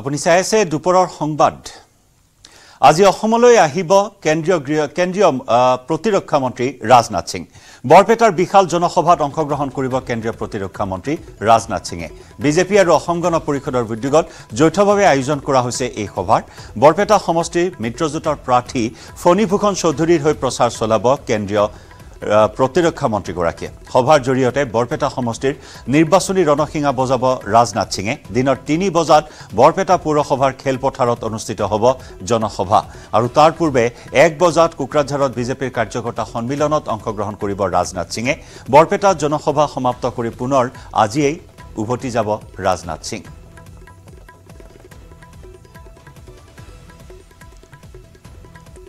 আপুনি চাই আছে দুপৰৰ সংবাদ আজি অসমলৈ আহিব কেন্দ্ৰীয় গৃহ কেন্দ্ৰীয় প্ৰতিৰক্ষা মন্ত্ৰী ৰাজনাথ সিং বৰপেটাৰ বিশাল জনসভাত অংশগ্ৰহণ কৰিব কেন্দ্ৰীয় প্ৰতিৰক্ষা মন্ত্ৰী ৰাজনাথ সিঙে বিজেপি আৰু অসম গণ পৰিষদৰ উদ্যোগত যৌথভাৱে আয়োজন কৰা হৈছে এই সভাৰ বৰপেটা সমষ্টিৰ মিত্ৰজোঁটৰ প্ৰাৰ্থী ফণীভূষণ চৌধুৰীৰ হৈ প্ৰচাৰ চলাব কেন্দ্ৰীয় প্ৰতিৰক্ষা মন্ত্ৰীগৰাকীয়ে সভাৰ জৰিয়তে বৰপেটা সমষ্টিৰ নিৰ্বাচনী ৰণসিঙা বজাব ৰাজনাথ সিঙে দিনৰ তিনি বজাত বৰপেটা পৌৰসভাৰ খেলপথাৰত অনুষ্ঠিত হ'ব জনসভা আৰু তাৰ পূৰ্বে এক বজাত কোকৰাঝাৰত বিজেপিৰ কাৰ্যকৰ্তা সন্মিলনত অংশগ্ৰহণ কৰিব ৰাজনাথ সিঙে বৰপেটাত জনসভা সমাপ্ত কৰি পুনৰ আজিয়েই উভতি যাব ৰাজনাথ সিং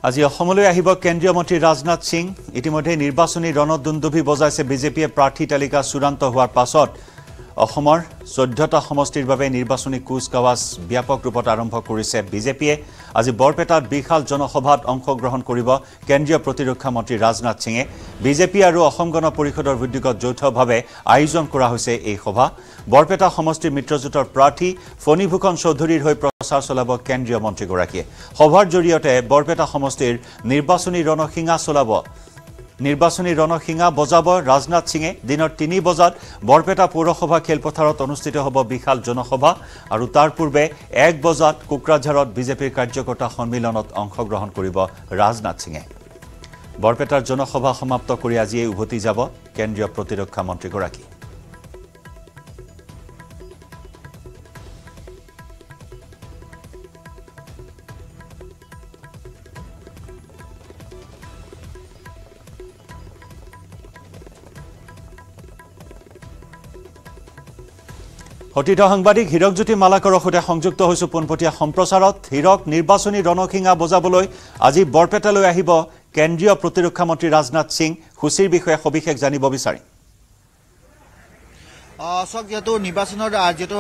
আজি অসমলৈ আহিব কেন্দ্ৰীয় মন্ত্ৰী ৰাজনাথ সিং ইতিমধ্যে নিৰ্বাচনী ৰণদ্বন্দ্বী বজাইছে বিজেপিয়ে প্ৰাৰ্থী তালিকা চূড়ান্ত হোৱাৰ পাছত অসমৰ চৈধ্যটা সমষ্টিৰ বাবে নিৰ্বাচনী কুচকাৱাজ ব্যাপক ৰূপত আৰম্ভ কৰিছে বিজেপিয়ে আজি বৰপেটাত বিশাল জনসভাত অংশগ্ৰহণ কৰিব কেন্দ্ৰীয় প্ৰতিৰক্ষা মন্ত্ৰী ৰাজনাথ সিঙে বিজেপি আৰু অসম গণ পৰিষদৰ উদ্যোগত যৌথভাৱে আয়োজন কৰা হৈছে এই সভা বৰপেটা সমষ্টিৰ মিত্ৰজোঁটৰ প্ৰাৰ্থী ফণীভূষণ চৌধুৰীৰ হৈ প্ৰচাৰ চলাব কেন্দ্ৰীয় মন্ত্ৰীগৰাকীয়ে সভাৰ জৰিয়তে বৰপেটা সমষ্টিৰ নিৰ্বাচনী ৰণসিঙা চলাব নিৰ্বাচনী ৰণসিংহা বজাব ৰাজনাথ সিঙে দিনৰ তিনি বজাত বৰপেটা পৌৰসভা খেলপথাৰত অনুষ্ঠিত হব বিশাল জনসভা আৰু তাৰ পূৰ্বে এক বজাত কোকৰাঝাৰত বিজেপিৰ কাৰ্যকৰ্তা সন্মিলনত অংশগ্ৰহণ কৰিব ৰাজনাথ সিঙে বৰপেটাৰ জনসভা সমাপ্ত কৰি আজিয়েই উভতি যাব কেন্দ্ৰীয় প্ৰতিৰক্ষা মন্ত্ৰীগৰাকী অতীত সাংবাদিক হীৰকজ্যোতি মালাকৰ সৈতে সংযুক্ত হৈছোঁ পোনপটীয়া সম্প্ৰচাৰত হীৰক নিৰ্বাচনী ৰণসিঙা বজাবলৈ আজি বৰপেটালৈ আহিব কেন্দ্ৰীয় প্ৰতিৰক্ষা মন্ত্ৰী ৰাজনাথ সিং সূচীৰ বিষয়ে সবিশেষ জানিব বিচাৰিম চাওক যিহেতু নিৰ্বাচনৰ যিহেতু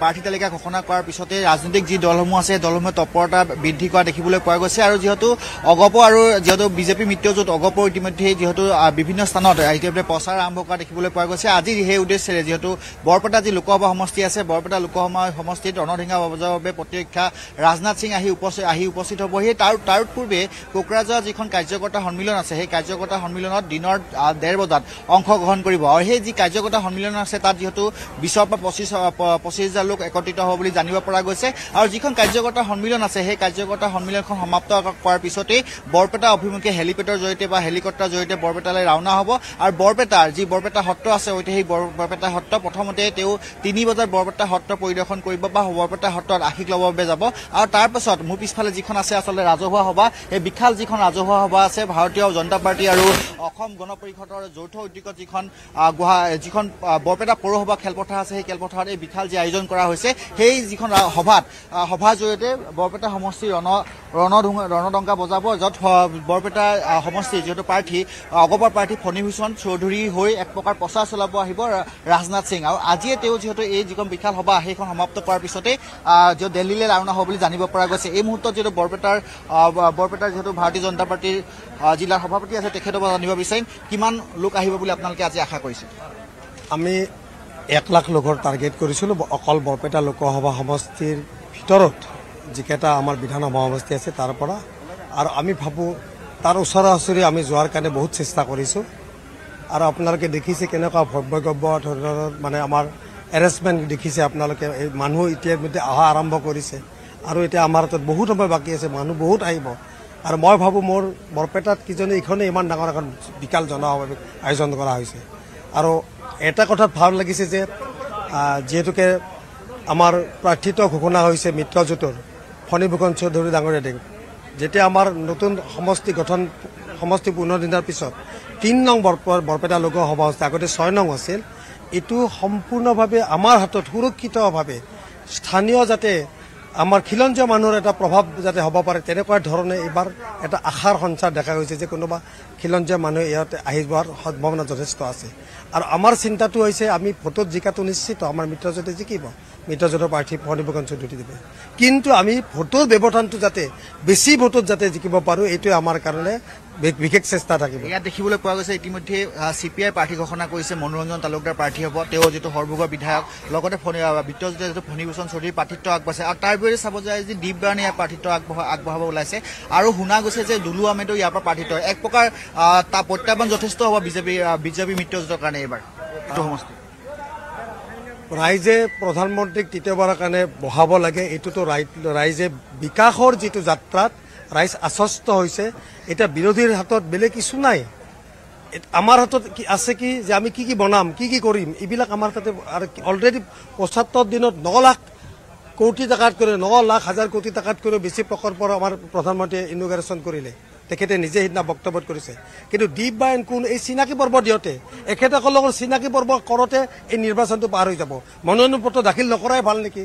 প্ৰাৰ্থী তালিকা ঘোষণা কৰাৰ পিছতে ৰাজনৈতিক যি দলসমূহ আছে দলসমূহে তৎপৰতা বৃদ্ধি কৰা দেখিবলৈ পোৱা গৈছে আৰু যিহেতু অগপ আৰু যিহেতু বিজেপি মিত্ৰজোঁট অগপ ইতিমধ্যে যিহেতু বিভিন্ন স্থানত ইতিমধ্যে প্ৰচাৰ আৰম্ভ কৰা দেখিবলৈ পোৱা গৈছে আজি সেই উদ্দেশ্যেৰে যিহেতু বৰপেটা যি লোকসভা সমষ্টি আছে বৰপেটা লোকসভা সমষ্টিত ৰণধিঙা বজাৰৰ বাবে প্ৰতিৰক্ষা ৰাজনাথ সিং আহি উপস্থিত আহি উপস্থিত হ'বহি তাৰ তাৰ পূৰ্বে কোকৰাঝাৰৰ যিখন কাৰ্যকৰ্তা সন্মিলন আছে সেই কাৰ্যকৰ্তা সন্মিলনত দিনৰ ডেৰ বজাত অংশগ্ৰহণ কৰিব আৰু সেই যি কাৰ্যকৰ্তা সন্মিলন আছে তাত যিহেতু বিশৰ পৰা পঁচিছ পঁচিছ হাজাৰ লোক একত্ৰিত হ'ব বুলি জানিব পৰা গৈছে আৰু যিখন কাৰ্যকৰ্তা সন্মিলন আছে সেই কাৰ্যকৰ্তা সন্মিলনখন সমাপ্ত কৰাৰ পিছতেই বৰপেটা অভিমুখে হেলিপেডৰ জৰিয়তে বা হেলিকপ্টাৰ জৰিয়তে বৰপেটালৈ ৰাওনা হ'ব আৰু বৰপেটাৰ যি বৰপেটা সত্ৰ আছে ঐতিহাসিক বৰপেটা সত্ৰ প্ৰথমতে তেওঁ তিনি বজাত বৰপেটা সত্ৰ পৰিদৰ্শন কৰিব বা বৰপেটা সত্ৰত আশিক ল'বৰ বাবে যাব আৰু তাৰপাছত মোৰ পিছফালে যিখন আছে আচলতে ৰাজহুৱা সভা সেই বিশাল যিখন ৰাজহুৱা সভা আছে ভাৰতীয় জনতা পাৰ্টি আৰু অসম গণ পৰিষদৰ যৌথ উদ্যোগত যিখন গুৱাহাটী যিখন বৰপেটা এটা পৌৰসভা খেলপথাৰ আছে সেই খেলপথাৰত এই বিশাল যি আয়োজন কৰা হৈছে সেই যিখন সভাত সভাৰ জৰিয়তে বৰপেটা সমষ্টিৰ ৰণ ৰণধুঙ ৰণদংগা বজাব যত বৰপেটা সমষ্টিৰ যিহেতু প্ৰাৰ্থী অগপৰ প্ৰাৰ্থী ফণীভূষণ চৌধুৰী হৈ এক প্ৰকাৰ প্ৰচাৰ চলাব আহিব ৰাজনাথ সিং আৰু আজিয়ে তেওঁ যিহেতু এই যিখন বিশাল সভা সেইখন সমাপ্ত কৰাৰ পিছতেই যে দিল্লীলৈ ৰাওনা হব বুলি জানিব পৰা গৈছে এই মুহূৰ্তত যিহেতু বৰপেটাৰ বৰপেটাৰ যিহেতু ভাৰতীয় জনতা পাৰ্টীৰ জিলাৰ সভাপতি আছে তেখেতৰ পৰা জানিব বিচাৰিম কিমান লোক আহিব বুলি আপোনালোকে আজি আশা কৰিছে আমি এক লাখ লোকৰ টাৰ্গেট কৰিছিলোঁ অকল বৰপেটা লোকসভা সমষ্টিৰ ভিতৰত যিকেইটা আমাৰ বিধানসভা সমষ্টি আছে তাৰ পৰা আৰু আমি ভাবোঁ তাৰ ওচৰা ওচৰি আমি যোৱাৰ কাৰণে বহুত চেষ্টা কৰিছোঁ আৰু আপোনালোকে দেখিছে কেনেকুৱা ভব্য ভব্যগব্য ধৰণৰ মানে আমাৰ এৰেঞ্জমেণ্ট দেখিছে আপোনালোকে এই মানুহ ইতিমধ্যে অহা আৰম্ভ কৰিছে আৰু এতিয়া আমাৰ তাত বহুত সময় বাকী আছে মানুহ বহুত আহিব আৰু মই ভাবোঁ মোৰ বৰপেটাত কিজনে এইখনে ইমান ডাঙৰ এখন বিকাল জনসভা আয়োজন কৰা হৈছে আৰু এটা কথাত ভাল লাগিছে যে যিহেতুকে আমাৰ প্ৰাৰ্থিত ঘোষণা হৈছে মিত্ৰজোঁটৰ ফণীভূষণ চৌধুৰী ডাঙৰীয়া দেং যেতিয়া আমাৰ নতুন সমষ্টি গঠন সমষ্টি পুনৰ দিনাৰ পিছত তিনি নং বৰপেটা বৰপেটা লোকসভা আছিল আগতে ছয় নং আছিল এইটো সম্পূৰ্ণভাৱে আমাৰ হাতত সুৰক্ষিতভাৱে স্থানীয় যাতে আমাৰ খিলঞ্জীয়া মানুহৰ এটা প্ৰভাৱ যাতে হ'ব পাৰে তেনেকুৱা ধৰণে এইবাৰ এটা আশাৰ সঞ্চাৰ দেখা গৈছে যে কোনোবা খিলঞ্জীয়া মানুহে ইয়াতে আহি যোৱাৰ সম্ভাৱনা যথেষ্ট আছে আৰু আমাৰ চিন্তাটো হৈছে আমি ভোটত জিকাটো নিশ্চিত আমাৰ মিত্ৰজোঁটে জিকিব মিত্ৰজোঁটৰ প্ৰাৰ্থী ফণীভূষণ চৌধুৰী দিব কিন্তু আমি ভোটৰ ব্যৱধানটো যাতে বেছি ভোটত যাতে জিকিব পাৰোঁ এইটোৱে আমাৰ কাৰণে বিশেষ চেষ্টা থাকিব ইয়াত দেখিবলৈ পোৱা গৈছে ইতিমধ্যে চি পি আই প্ৰাৰ্থী ঘোষণা কৰিছে মনোৰঞ্জন তালুকদাৰ প্ৰাৰ্থী হ'ব তেওঁ যিটো সৰভোগৰ বিধায়ক লগতে বিত্তজ্যোতিয়ে যিটো ফণীভূষণ চৌধুৰীৰ প্ৰাৰ্থিত্ব আগবাঢ়িছে আৰু তাৰ বিপৰীতে চাব যায় যে দীপ বাৰণে ইয়াৰ প্ৰাৰ্থিত্ব আগবঢ়া আগবঢ়াব ওলাইছে আৰু শুনা গৈছে যে দুলু আহমেদো ইয়াৰ পৰা প্ৰাৰ্থিত এক প্ৰকাৰ তাৰ প্ৰত্যাহ্বান যথেষ্ট হ'ব বিজেপি বিজেপি মিত্ৰজোঁটৰ কাৰণে এইবাৰ এইটো সমষ্টি ৰাইজে প্ৰধানমন্ত্ৰীক তৃতীয়বাৰৰ কাৰণে বহাব লাগে এইটোতো ৰাইজে বিকাশৰ যিটো যাত্ৰাত ৰাইজ আশ্বস্ত হৈছে এতিয়া বিৰোধীৰ হাতত বেলেগ কিছু নাই আমাৰ হাতত কি আছে কি যে আমি কি কি বনাম কি কি কৰিম এইবিলাক আমাৰ তাতে অলৰেডি পঁচাত্তৰ দিনত ন লাখ কোটি টকাতকৈ ন লাখ হাজাৰ কোটি টকাতকৈও বেছি প্ৰকল্পৰ আমাৰ প্ৰধানমন্ত্ৰীয়ে ইনগ্ৰেশ্যন কৰিলে তেখেতে নিজে সেইদিনা বক্তব্য কৰিছে কিন্তু দ্বীপ বা এন কোন এই চিনাকি পৰ্ব দিওঁতে এখেতসকলৰ লগত চিনাকি পৰ্ব কৰোঁতে এই নিৰ্বাচনটো পাৰ হৈ যাব মনোনয়ন পত্ৰ দাখিল নকৰাই ভাল নেকি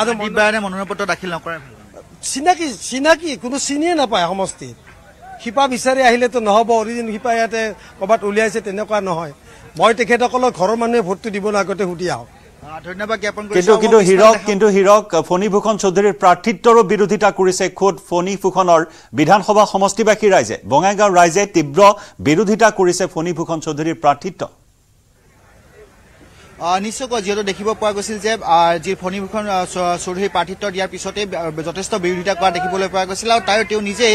আৰু মনোনয়ন পত্ৰ দাখিল নকৰাই ভাল চিনাকি চিনাকি কোনো চিনিয়ে নাপায় সমষ্টিত শিপা বিচাৰি আহিলেতো নহ'ব অৰিজিন শিপা ইয়াতে ক'ৰবাত উলিয়াইছে তেনেকুৱা নহয় মই তেখেতসকলক ঘৰৰ মানুহে ভোটটো দিবলৈ আগতে সুধি আহক ধন্যবাদ আহোঁ কিন্তু হীৰক কিন্তু হীৰক ফণীভূষণ চৌধুৰীৰ প্ৰাৰ্থিত্বৰো বিৰোধিতা কৰিছে খোদ ফণীভূষণৰ বিধানসভা সমষ্টিবাসী ৰাইজে বঙাইগাঁও ৰাইজে তীব্ৰ বিৰোধিতা কৰিছে ফণীভূষণ চৌধুৰীৰ প্ৰাৰ্থিত্ব নিশ্চয়কৈ যিহেতু দেখিব পোৱা গৈছিল যে যি ফণীভূষণ চৌধুৰীৰ পাৰ্থিত্ব দিয়াৰ পিছতেই যথেষ্ট বিৰোধিতা কৰা দেখিবলৈ পোৱা গৈছিল আৰু তাৰ তেওঁ নিজেই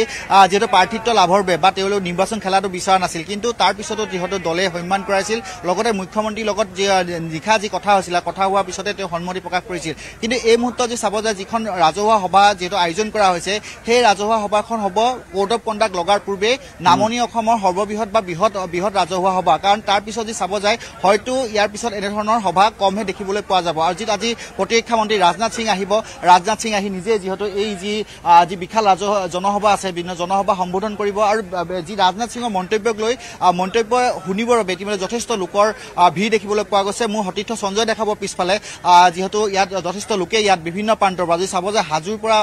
যিহেতু পাৰ্থিত্ব লাভৰ বাবে বা তেওঁলোক নিৰ্বাচন খেলাটো বিচৰা নাছিল কিন্তু তাৰ পিছতো যিহেতু দলে সন্মান কৰাইছিল লগতে মুখ্যমন্ত্ৰীৰ লগত যি নিশা যি কথা হৈছিল কথা হোৱাৰ পিছতে তেওঁ সন্মতি প্ৰকাশ কৰিছিল কিন্তু এই মুহূৰ্তত যদি চাব যায় যিখন ৰাজহুৱা সভা যিহেতু আয়োজন কৰা হৈছে সেই ৰাজহুৱা সভাখন হ'ব কোড অফ কণ্ডাক্ট লগাৰ পূৰ্বেই নামনি অসমৰ সৰ্ববৃহৎ বা বৃহৎ বৃহৎ ৰাজহুৱা সভা কাৰণ তাৰ পিছত যদি চাব যায় হয়তো ইয়াৰ পিছত এনেধৰণৰ ধৰণৰ সভা কমহে দেখিবলৈ পোৱা যাব আৰু যি আজি প্ৰতিৰক্ষা মন্ত্ৰী ৰাজনাথ সিং আহিব ৰাজনাথ সিং আহি নিজে যিহেতু এই যি যি বিশাল জনসভা আছে বিভিন্ন জনসভা সম্বোধন কৰিব আৰু যি ৰাজনাথ সিঙৰ মন্তব্যক লৈ মন্তব্য শুনিবৰ বাবে ইতিমধ্যে যথেষ্ট লোকৰ ভিৰ দেখিবলৈ পোৱা গৈছে মোৰ সতীৰ্থ সঞ্জয় দেখাব পিছফালে যিহেতু ইয়াত যথেষ্ট লোকে ইয়াত বিভিন্ন প্ৰান্তৰ পৰা যদি চাব যে হাজোৰ পৰা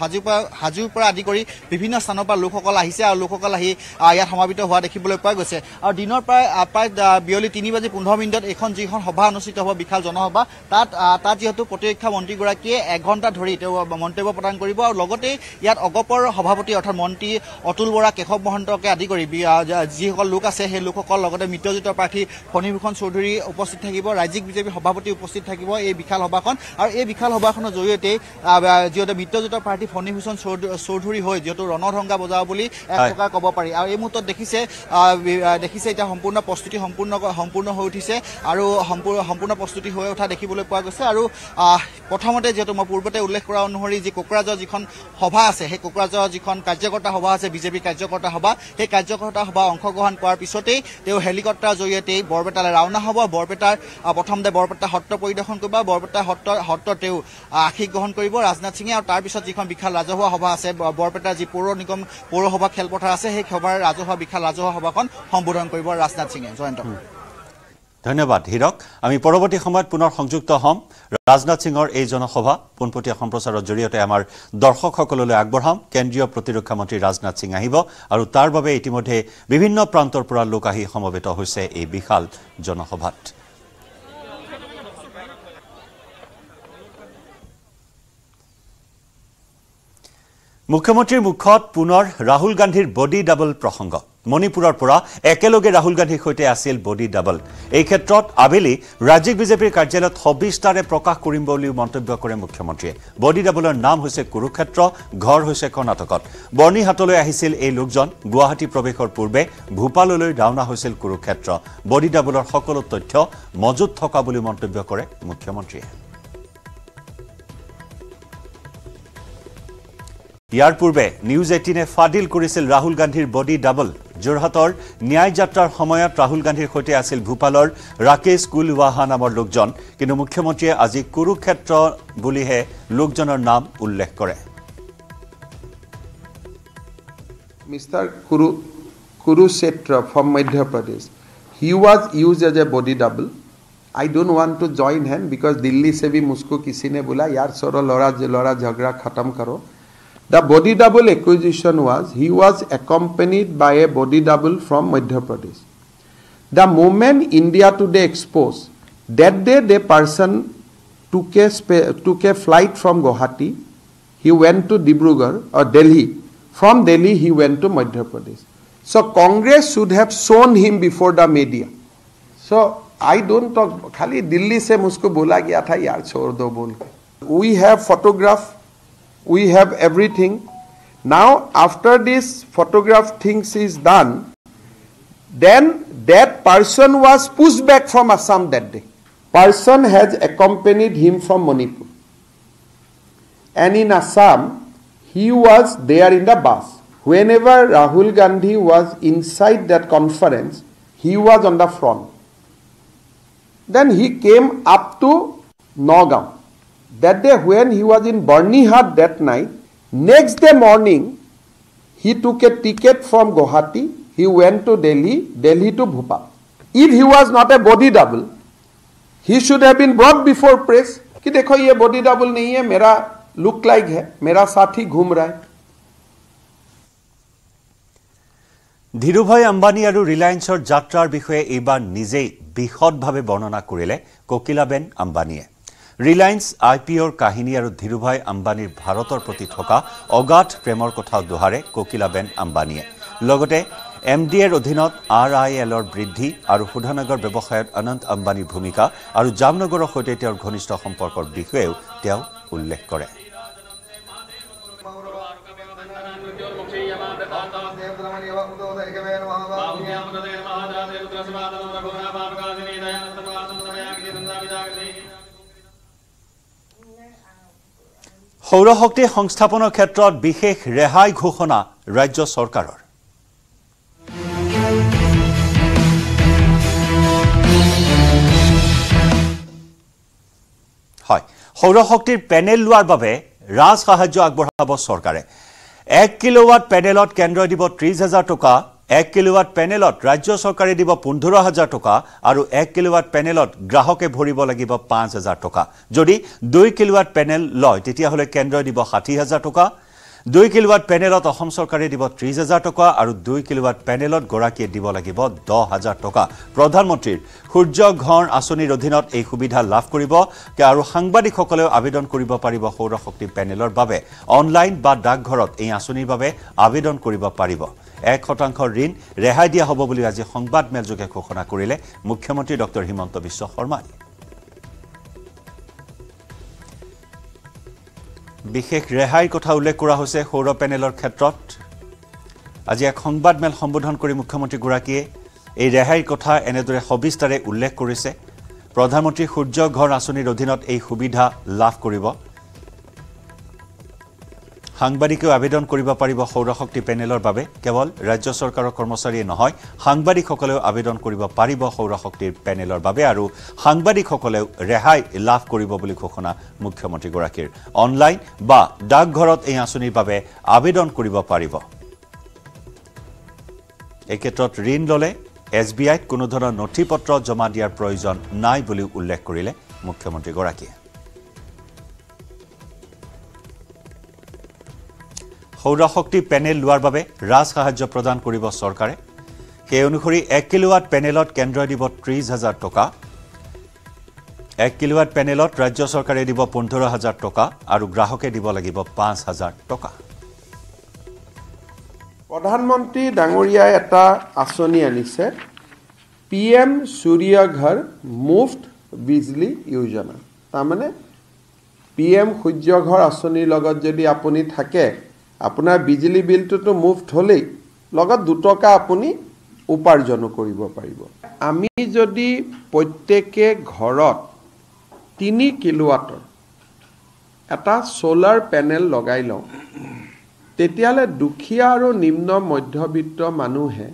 হাজোৰ পৰা হাজোৰ পৰা আদি কৰি বিভিন্ন স্থানৰ পৰা লোকসকল আহিছে আৰু লোকসকল আহি ইয়াত সমাৱিত হোৱা দেখিবলৈ পোৱা গৈছে আৰু দিনৰ প্ৰায় প্ৰায় বিয়লি তিনি বাজি পোন্ধৰ মিনিটত এইখন যিখন সভা সভা অনুষ্ঠিত হ'ব বিশাল জনসভা তাত তাত যিহেতু প্ৰতিৰক্ষা মন্ত্ৰীগৰাকীয়ে এঘণ্টা ধৰি তেওঁ মন্তব্য প্ৰদান কৰিব আৰু লগতে ইয়াত অগপৰ সভাপতি অৰ্থাৎ মন্ত্ৰী অতুল বৰা কেশৱ মহন্তকে আদি কৰি যিসকল লোক আছে সেই লোকসকল লগতে মিত্ৰজোঁটৰ প্ৰাৰ্থী ফণীভূষণ চৌধুৰী উপস্থিত থাকিব ৰাজ্যিক বিজেপিৰ সভাপতি উপস্থিত থাকিব এই বিশাল সভাখন আৰু এই বিশাল সভাখনৰ জৰিয়তে যিহেতু মিত্ৰজোঁটৰ প্ৰাৰ্থী ফণীভূষণ চৌধুৰী হৈ যিহেতু ৰণধংগা বজাব বুলি এক প্ৰকাৰ ক'ব পাৰি আৰু এই মুহূৰ্তত দেখিছে দেখিছে এতিয়া সম্পূৰ্ণ প্ৰস্তুতি সম্পূৰ্ণ সম্পূৰ্ণ হৈ উঠিছে আৰু সম্পূৰ্ণ সম্পূৰ্ণ প্ৰস্তুতি হৈ উঠা দেখিবলৈ পোৱা গৈছে আৰু প্ৰথমতে যিহেতু মই পূৰ্বতে উল্লেখ কৰা অনুসৰি যি কোকৰাঝাৰ যিখন সভা আছে সেই কোকৰাঝাৰৰ যিখন কাৰ্যকৰ্তা সভা আছে বিজেপিৰ কাৰ্যকৰ্তা সভা সেই কাৰ্যকৰ্তা সভা অংশগ্ৰহণ কৰাৰ পিছতেই তেওঁ হেলিকপ্টাৰৰ জৰিয়তেই বৰপেটালৈ ৰাওনা হ'ব বৰপেটাৰ প্ৰথমতে বৰপেটা সত্ৰ পৰিদৰ্শন কৰিব বৰপেটা সত্ৰ সত্ৰত তেওঁ আশীষ গ্ৰহণ কৰিব ৰাজনাথ সিঙে আৰু তাৰপিছত যিখন বিশাল ৰাজহুৱা সভা আছে বৰপেটাৰ যি পৌৰ নিগম পৌৰসভা খেলপথাৰ আছে সেই সভাৰ ৰাজহুৱা বিশাল ৰাজহুৱা সভাখন সম্বোধন কৰিব ৰাজনাথ সিঙে জয়ন্ত ধন্যবাদ হীৰক আমি পৰৱৰ্তী সময়ত পুনৰ সংযুক্ত হম ৰাজনাথ সিঙৰ এই জনসভা পোনপটীয়া সম্প্ৰচাৰৰ জৰিয়তে আমাৰ দৰ্শকসকললৈ আগবঢ়াম কেন্দ্ৰীয় প্ৰতিৰক্ষা মন্ত্ৰী ৰাজনাথ সিং আহিব আৰু তাৰ বাবে ইতিমধ্যে বিভিন্ন প্ৰান্তৰ পৰা লোক আহি সমবেত হৈছে এই বিশাল জনসভাত মুখ্যমন্ত্ৰীৰ মুখত পুনৰ ৰাহুল গান্ধীৰ বডি ডাবল প্ৰসংগ মণিপুৰৰ পৰা একেলগে ৰাহুল গান্ধীৰ সৈতে আছিল বডি ডাবল এই ক্ষেত্ৰত আবেলি ৰাজ্যিক বিজেপিৰ কাৰ্যালয়ত সবিস্তাৰে প্ৰকাশ কৰিম বুলিও মন্তব্য কৰে মুখ্যমন্ত্ৰীয়ে বডি ডাবলৰ নাম হৈছে কুৰুক্ষেত্ৰ ঘৰ হৈছে কৰ্ণাটকত বৰ্ণিহাটলৈ আহিছিল এই লোকজন গুৱাহাটী প্ৰৱেশৰ পূৰ্বে ভূপাললৈ ৰাওনা হৈছিল কুৰুক্ষেত্ৰ বডি ডাবলৰ সকলো তথ্য মজুত থকা বুলি মন্তব্য কৰে মুখ্যমন্ত্ৰীয়ে ইয়াৰ পূৰ্বে নিউজ এইটিনে ফাদিল কৰিছিল ৰাহুল গান্ধীৰ বডি ডাবল যোৰহাটৰ ন্যায় যাত্ৰাৰ সময়ত ৰাহুল গান্ধীৰ সৈতে আছিল ভূপালৰ ৰাকেশ কুলৱাহা নামৰ লোকজন কিন্তু মুখ্যমন্ত্ৰীয়ে আজি কুৰুক্ষেত্ৰ বুলিহে লোকজনৰ নাম উল্লেখ কৰে mister Kuru Kurukshetra from Madhya Pradesh he was used as a body double I don't ৱান to join them because Delhi চেবি মুস্কু কিছিনে বোলা ইয়াৰ চৰ ল'ৰা ল'ৰা ঝগৰা খতম কৰোঁ The body double acquisition was he was accompanied by a body double from Madhya Pradesh. The moment India Today exposed that day the person took a, took a flight from Guwahati, he went to Dibrugarh or Delhi. From Delhi he went to Madhya Pradesh. So Congress should have shown him before the media. So I don't talk, खाली दिल्ली से मुझको बोला गया था यार छोड़ दो बोल के We have photograph we have everything. Now after this photograph things is done, then that person was pushed back from Assam that day. Person has accompanied him from Manipur. And in Assam, he was there in the bus. Whenever Rahul Gandhi was inside that conference, he was on the front. Then he came up to Nagaon. that day when he was in Barnihat that night, next day morning, he took a ticket from Guwahati. He went to Delhi, Delhi to Bhopal. If he was not a body double, he should have been brought before press कि देखो ये body double नहीं है मेरा look like है मेरा साथी घूम रहा है ধীরুভাই আম্বানী আৰু ৰিলায়েন্সৰ যাত্ৰাৰ বিষয়ে এইবাৰ নিজেই বিশদভাৱে বৰ্ণনা কৰিলে ককিলাবেন আম্বানিয়ে ৰিলায়েন্স আই পি অ'ৰ কাহিনী আৰু ধীৰুভাই আম্বানীৰ ভাৰতৰ প্ৰতি থকা অগাধ প্ৰেমৰ কথাও দোহাৰে ককিলাবেন আম্বানীয়ে লগতে এম ডি এৰ অধীনত আৰ আই এলৰ বৃদ্ধি আৰু সুধানগৰ ব্যৱসায়ত অনন্ত আম্বানীৰ ভূমিকা আৰু জামনগৰৰ সৈতে তেওঁৰ ঘনিষ্ঠ সম্পৰ্কৰ বিষয়েও তেওঁ উল্লেখ কৰে ৰঘুনা বাবকাশিনী সৌরশক্তি সংস্থাপনের ক্ষেত্র বিশেষ রেহাই ঘোষণা রাজ্য সরকারের হয় সৌরশক্তির প্যানেল লওয়ার বাবে রাজ সাহায্য আগবাব সরকারে এক কিলোওয়াট প্যানেলত কেন্দ্র দিব ত্রিশ হাজার টাকা এক কিলোৱাট পেনেলত ৰাজ্য চৰকাৰে দিব পোন্ধৰ হাজাৰ টকা আৰু এক কিলোৱাট পেনেলত গ্ৰাহকে ভৰিব লাগিব পাঁচ হাজাৰ টকা যদি দুই কিলোৱাট পেনেল লয় তেতিয়াহ'লে কেন্দ্ৰই দিব ষাঠি হাজাৰ টকা দুই কিলোৱাট পেনেলত অসম চৰকাৰে দিব ত্ৰিশ হাজাৰ টকা আৰু দুই কিলোৱাট পেনেলত গৰাকীয়ে দিব লাগিব দহ হাজাৰ টকা প্ৰধানমন্ত্ৰীৰ সূৰ্য ঘৰ আঁচনিৰ অধীনত এই সুবিধা লাভ কৰিব আৰু সাংবাদিকসকলেও আবেদন কৰিব পাৰিব সৌৰশক্তি পেনেলৰ বাবে অনলাইন বা ডাকঘৰত এই আঁচনিৰ বাবে আবেদন কৰিব পাৰিব এক শতাংশ ঋণ ৰেহাই দিয়া হ'ব বুলি আজি সংবাদমেলযোগে ঘোষণা কৰিলে মুখ্যমন্ত্ৰী ডঃ হিমন্ত বিশ্ব শৰ্মাই বিশেষ ৰেহাইৰ কথা উল্লেখ কৰা হৈছে সৌৰ পেনেলৰ ক্ষেত্ৰত আজি এক সংবাদমেল সম্বোধন কৰি মুখ্যমন্ত্ৰীগৰাকীয়ে এই ৰেহাইৰ কথা এনেদৰে সবিস্তাৰে উল্লেখ কৰিছে প্ৰধানমন্ত্ৰী সূৰ্য ঘৰ আঁচনিৰ অধীনত এই সুবিধা লাভ কৰিব সাংবাদিকেও আবেদন কৰিব পাৰিব সৌৰশক্তি পেনেলৰ বাবে কেৱল ৰাজ্য চৰকাৰৰ কৰ্মচাৰীয়ে নহয় সাংবাদিকসকলেও আবেদন কৰিব পাৰিব সৌৰশক্তিৰ পেনেলৰ বাবে আৰু সাংবাদিকসকলেও ৰেহাই লাভ কৰিব বুলি ঘোষণা মুখ্যমন্ত্ৰীগৰাকীৰ অনলাইন বা ডাকঘৰত এই আঁচনিৰ বাবে আবেদন কৰিব পাৰিব এই ক্ষেত্ৰত ঋণ ল'লে এছ বি আইত কোনোধৰণৰ নথি পত্ৰ জমা দিয়াৰ প্ৰয়োজন নাই বুলিও উল্লেখ কৰিলে মুখ্যমন্ত্ৰীগৰাকীয়ে সৌৰশক্তি পেনেল লোৱাৰ বাবে ৰাজ সাহায্য প্ৰদান কৰিব চৰকাৰে সেই অনুসৰি এক কিলোৱাট পেনেলত কেন্দ্ৰই দিব ত্ৰিছ হাজাৰ টকা এক কিলোৱাট পেনেলত ৰাজ্য চৰকাৰে দিব পোন্ধৰ হাজাৰ টকা আৰু গ্ৰাহকে দিব লাগিব পাঁচ হাজাৰ টকা প্ৰধানমন্ত্ৰী ডাঙৰীয়াই এটা আঁচনি আনিছে পি এম সূৰ্য ঘৰ মুফট বিজুলী যোজনা তাৰমানে পি এম সূৰ্য ঘৰ আঁচনিৰ লগত যদি আপুনি থাকে আপোনাৰ বিজুলী বিলটোতো মুফট হ'লেই লগত দুটকা আপুনি উপাৰ্জনো কৰিব পাৰিব আমি যদি প্ৰত্যেকে ঘৰত তিনি কিলোৱাটৰ এটা চ'লাৰ পেনেল লগাই লওঁ তেতিয়াহ'লে দুখীয়া আৰু নিম্ন মধ্যবিত্ত মানুহে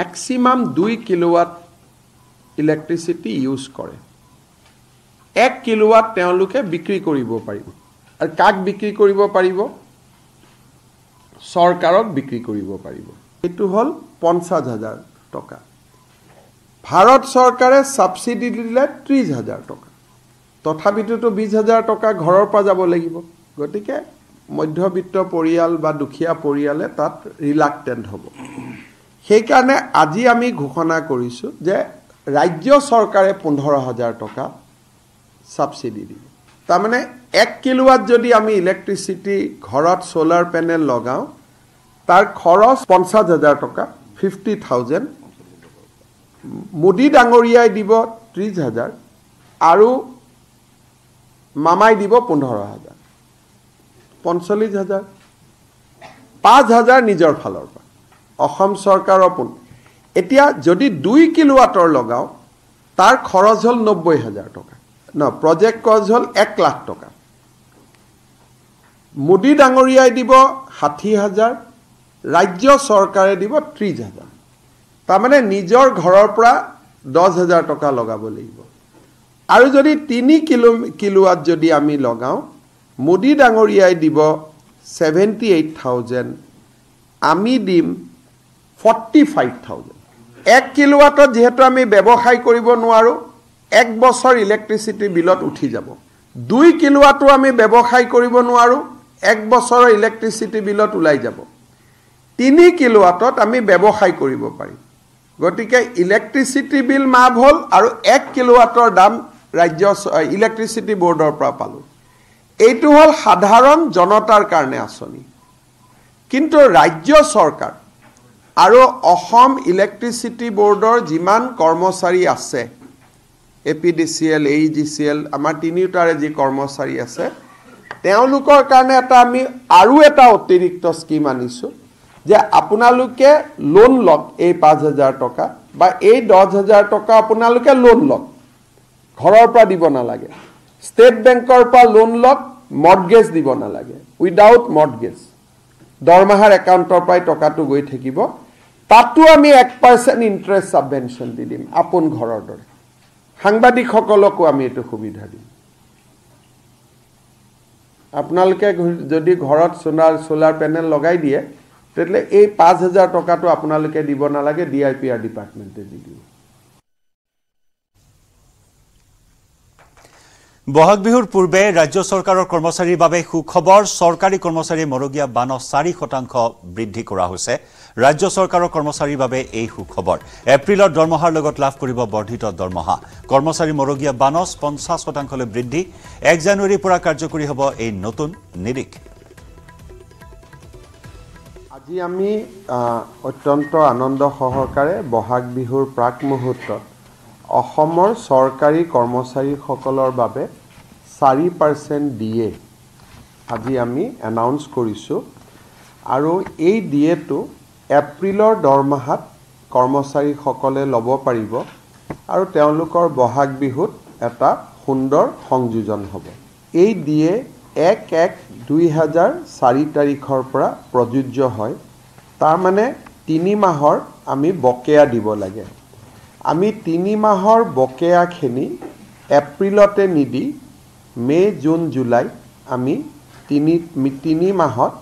মেক্সিমাম দুই কিলোৱাট ইলেক্ট্ৰিচিটি ইউজ কৰে এক কিলোৱাট তেওঁলোকে বিক্ৰী কৰিব পাৰিব আৰু কাক বিক্ৰী কৰিব পাৰিব চৰকাৰক বিক্ৰী কৰিব পাৰিব সেইটো হ'ল পঞ্চাছ হাজাৰ টকা ভাৰত চৰকাৰে ছাবচিডি দিলে ত্ৰিছ হাজাৰ টকা তথাপিতোতো বিছ হাজাৰ টকা ঘৰৰ পৰা যাব লাগিব গতিকে মধ্যবিত্ত পৰিয়াল বা দুখীয়া পৰিয়ালে তাত ৰিলাকটেণ্ট হ'ব সেইকাৰণে আজি আমি ঘোষণা কৰিছোঁ যে ৰাজ্য চৰকাৰে পোন্ধৰ হাজাৰ টকা ছাবচিডি দিব তাৰমানে এক কিলোৱাত যদি আমি ইলেক্ট্ৰিচিটি ঘৰত চ'লাৰ পেনেল লগাওঁ তাৰ খৰচ পঞ্চাছ হাজাৰ টকা ফিফটি থাউজেণ্ড মোদী ডাঙৰীয়াই দিব ত্ৰিছ হাজাৰ আৰু মামাই দিব পোন্ধৰ হাজাৰ পঞ্চল্লিছ হাজাৰ পাঁচ হাজাৰ নিজৰ ফালৰ পৰা অসম চৰকাৰৰ পোন এতিয়া যদি দুই কিলোৱাটৰ লগাওঁ তাৰ খৰচ হ'ল নব্বৈ হাজাৰ টকা ন প্ৰজেক্ট খৰচ হ'ল এক লাখ টকা মোদী ডাঙৰীয়াই দিব ষাঠি হাজাৰ ৰাজ্য চৰকাৰে দিব ত্ৰিছ হাজাৰ তাৰমানে নিজৰ ঘৰৰ পৰা দহ হাজাৰ টকা লগাব লাগিব আৰু যদি তিনি কিলো কিলোৱাট যদি আমি লগাওঁ মোদী ডাঙৰীয়াই দিব ছেভেণ্টি এইট থাউজেণ্ড আমি দিম ফৰ্টি ফাইভ থাউজেণ্ড এক কিলোৱাটত যিহেতু আমি ব্যৱসায় কৰিব নোৱাৰোঁ এক বছৰ ইলেক্ট্ৰিচিটি বিলত উঠি যাব দুই কিলোৱাটো আমি ব্যৱসায় কৰিব নোৱাৰোঁ এক বছৰৰ ইলেক্ট্ৰিচিটি বিলত ওলাই যাব তিনি কিলোৱাটত আমি ব্যৱসায় কৰিব পাৰিম গতিকে ইলেক্ট্ৰিচিটি বিল মাফ হ'ল আৰু এক কিলোৱাটৰ দাম ৰাজ্য ইলেক্ট্ৰিচিটি বৰ্ডৰ পৰা পালোঁ এইটো হ'ল সাধাৰণ জনতাৰ কাৰণে আঁচনি কিন্তু ৰাজ্য চৰকাৰ আৰু অসম ইলেক্ট্ৰিচিটি বৰ্ডৰ যিমান কৰ্মচাৰী আছে A P D C L এই জি চি এল আমাৰ তিনিওটাৰে যি কৰ্মচাৰী আছে তেওঁলোকৰ কাৰণে এটা আমি আৰু এটা অতিৰিক্ত স্কীম আনিছোঁ যে আপোনালোকে লোন লওক এই পাঁচ হাজাৰ টকা বা এই দহ হাজাৰ টকা আপোনালোকে লোন লওক ঘৰৰ পৰা দিব নালাগে ষ্টেট বেংকৰ পৰা লোন লওক মৰ্গেজ দিব নালাগে উইদাউট মৰ্গেজ দৰমহাৰ একাউণ্টৰ পৰাই টকাটো গৈ থাকিব তাতো আমি এক পাৰ্চেণ্ট ইণ্টাৰেষ্ট ছাবভেনশ্যন দি দিম আপোন ঘৰৰ দৰে সাংবাদিকসকলকো আমি এইটো সুবিধা দিম আপোনালোকে যদি ঘৰত চোলাৰ চ'লাৰ পেনেল লগাই দিয়ে তেতিয়াহ'লে এই পাঁচ হেজাৰ টকাটো আপোনালোকে দিব নালাগে ডি আই পি আৰ ডিপাৰ্টমেণ্টে দি দিব বহাগ বিহুৰ পূৰ্বে ৰাজ্য চৰকাৰৰ কৰ্মচাৰীৰ বাবে সুখবৰ চৰকাৰী কৰ্মচাৰী মৰগীয়া বানস চাৰি শতাংশ বৃদ্ধি কৰা হৈছে ৰাজ্য চৰকাৰৰ কৰ্মচাৰীৰ বাবে এই সুখবৰ এপ্ৰিলৰ দৰমহাৰ লগত লাভ কৰিব বৰ্ধিত দৰমহা কৰ্মচাৰী মৰগীয়া বানস পঞ্চাছ শতাংশলৈ বৃদ্ধি এক জানুৱাৰীৰ পৰা কাৰ্যকৰী হব এই নতুন নিৰিখ আজি আমি অত্যন্ত আনন্দ সহকাৰে বহাগ বিহুৰ প্ৰাক মুহূৰ্তত অসমৰ চৰকাৰী কৰ্মচাৰীসকলৰ বাবে চাৰি পাৰ্চেণ্ট ডি এ আজি আমি এনাউন্স কৰিছোঁ আৰু এই ডি এটো এপ্ৰিলৰ দৰমহাত কৰ্মচাৰীসকলে ল'ব পাৰিব আৰু তেওঁলোকৰ বহাগ বিহুত এটা সুন্দৰ সংযোজন হ'ব এই ডি এ এক এক হাজাৰ চাৰি তাৰিখৰ পৰা প্ৰযোজ্য হয় তাৰমানে তিনি মাহৰ আমি বকেয়া দিব লাগে আমি তিনি মাহৰ বকেয়াখিনি এপ্ৰিলতে নিদি মে' জুন জুলাই আমি তিনি তিনি মাহত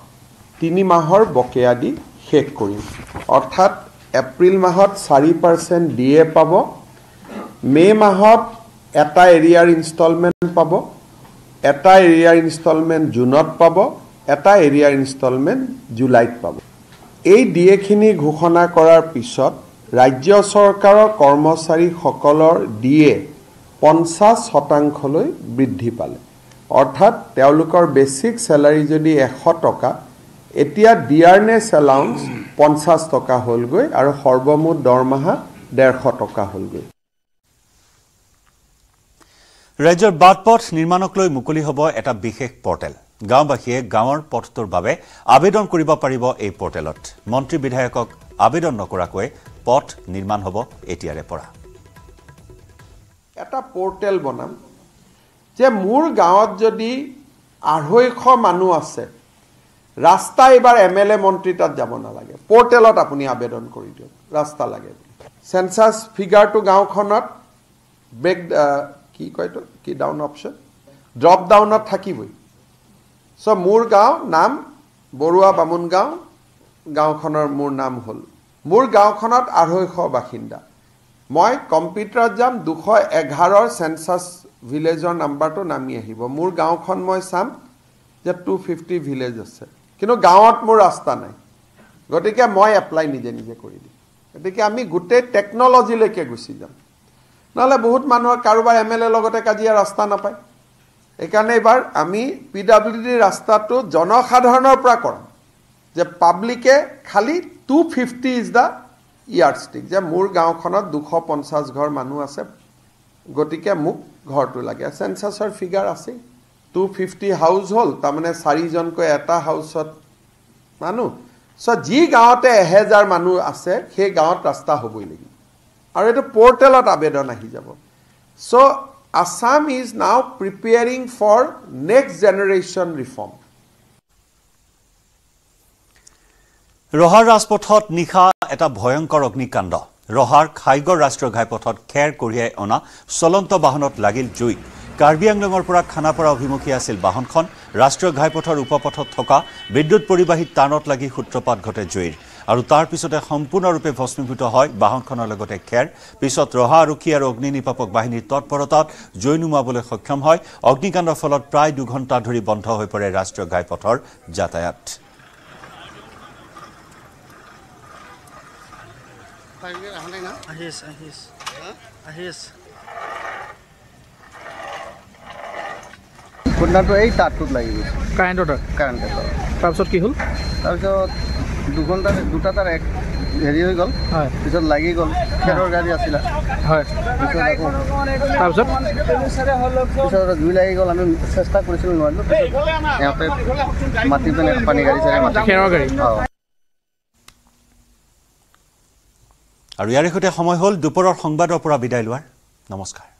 তিনি মাহৰ বকেয়া দি শেষ কৰিম অৰ্থাৎ এপ্ৰিল মাহত চাৰি পাৰ্চেণ্ট ডি এ পাব মে' মাহত এটা এৰিয়াৰ ইনষ্টলমেণ্ট পাব এটা এৰিয়াৰ ইনষ্টলমেণ্ট জুনত পাব এটা এৰিয়াৰ ইনষ্টলমেণ্ট জুলাইত পাব এই ডি এখিনি ঘোষণা কৰাৰ পিছত ৰাজ্য চৰকাৰৰ কৰ্মচাৰীসকলৰ ডি এ পঞ্চাছ শতাংশলৈ বৃদ্ধি পালে অৰ্থাৎ তেওঁলোকৰ বেচিক চেলাৰী যদি এশ টকা এতিয়া ডিয়াৰনেছ এলাউন্স পঞ্চাছ টকা হ'লগৈ আৰু সৰ্বমুঠ দৰমহা ডেৰশ টকা হ'লগৈ ৰাজ্যৰ বাট পথ নিৰ্মাণক লৈ মুকলি হ'ব এটা বিশেষ পৰ্টেল গাঁওবাসীয়ে গাঁৱৰ পথটোৰ বাবে আবেদন কৰিব পাৰিব এই পৰ্টেলত মন্ত্ৰী বিধায়কক আবেদন নকৰাকৈ পথ নিৰ্মাণ হ'ব এতিয়াৰে পৰা এটা পৰ্টেল বনাম যে মোৰ গাঁৱত যদি আঢ়ৈশ মানুহ আছে ৰাস্তা এইবাৰ এম এল এ মন্ত্ৰী তাত যাব নালাগে পৰ্টেলত আপুনি আবেদন কৰি দিয়ক ৰাস্তা লাগে বুলি ফিগাৰটো গাঁওখনত ব্ৰেক কি কয়তো কি ডাউন অপশ্যন ড্ৰপ ডাউনত থাকিবই চ' মোৰ গাঁও নাম বৰুৱা গাঁও গাঁওখনৰ মোৰ নাম হ'ল মোৰ গাঁওখনত আঢ়ৈশ বাসিন্দা মই কম্পিউটাৰত যাম দুশ এঘাৰৰ চেঞ্চাছ ভিলেজৰ নাম্বাৰটো নামি আহিব মোৰ গাঁওখন মই চাম যে টু ফিফটি ভিলেজ আছে কিন্তু গাঁৱত মোৰ ৰাস্তা নাই গতিকে মই এপ্লাই নিজে নিজে কৰি দিম গতিকে আমি গোটেই টেকন'লজিলৈকে গুচি যাম নহ'লে বহুত মানুহৰ কাৰোবাৰ এম এল এৰ লগতে কাজিয়া ৰাস্তা নাপায় সেইকাৰণে এইবাৰ আমি পি ডাব্লিউ ডি ৰাস্তাটো জনসাধাৰণৰ পৰা কৰোঁ যে পাব্লিকে খালী two fifty is the yardstick যে মোৰ গাঁওখনত দুশ পঞ্চাছ ঘৰ মানুহ আছে গতিকে মোক ঘৰটো লাগে চেঞ্চাছৰ ফিগাৰ আছেই টু ফিফটি হাউচ হ'ল তাৰমানে চাৰিজনকৈ এটা হাউচত মানুহ চ' যি গাঁৱতে এহেজাৰ মানুহ আছে সেই গাঁৱত ৰাস্তা হ'বই লাগিব আৰু এইটো পৰ্টেলত আবেদন আহি যাব so' Assam is now preparing for next generation reform ৰহাৰ ৰাজপথত নিশা এটা ভয়ংকৰ অগ্নিকাণ্ড ৰহাৰ খাইগড় ৰাষ্ট্ৰীয় ঘাইপথত খেৰ কঢ়িয়াই অনা চলন্ত বাহনত লাগিল জুই কাৰ্বি আংলঙৰ পৰা খানাপাৰা অভিমুখী আছিল বাহনখন ৰাষ্ট্ৰীয় ঘাইপথৰ উপপথত থকা বিদ্যুৎ পৰিবাহী টানত লাগি সূত্ৰপাত ঘটে জুইৰ আৰু তাৰ পিছতে সম্পূৰ্ণৰূপে ভস্মীভূত হয় বাহনখনৰ লগতে খেৰ পিছত ৰহা আৰক্ষী আৰু অগ্নি নিৰাপক বাহিনীৰ তৎপৰতাত জুই নুমাবলৈ সক্ষম হয় অগ্নিকাণ্ডৰ ফলত প্ৰায় দুঘণ্টা ধৰি বন্ধ হৈ পৰে ৰাষ্ট্ৰীয় ঘাইপথৰ যাতায়াত five years আহা নাই না আহিছ আহিছ হ্যাঁ আহিছ কুণ্ডাটো এই তারটো লাগিব কারেন্টটো কারেন্টে তো তারপর কি হল তারপর দু ঘন্টা দুটা তার এক হেৰি হৈ গ'ল হয় পিছত লাগি গ'ল খেৰৰ গাড়ী আছিলে হয় পিছত পিছত জুই লাগি গ'ল আমি চেষ্টা কৰিছিলোঁ নোৱাৰিলোঁ ইয়াতে মাটি পিনে পানী গাড়ী চাৰি মাটি খেৰৰ গাড়ী অঁ আৰু ইয়াৰে সৈতে সময় হ'ল দুপৰৰ সংবাদৰ পৰা বিদায় লোৱাৰ নমস্কাৰ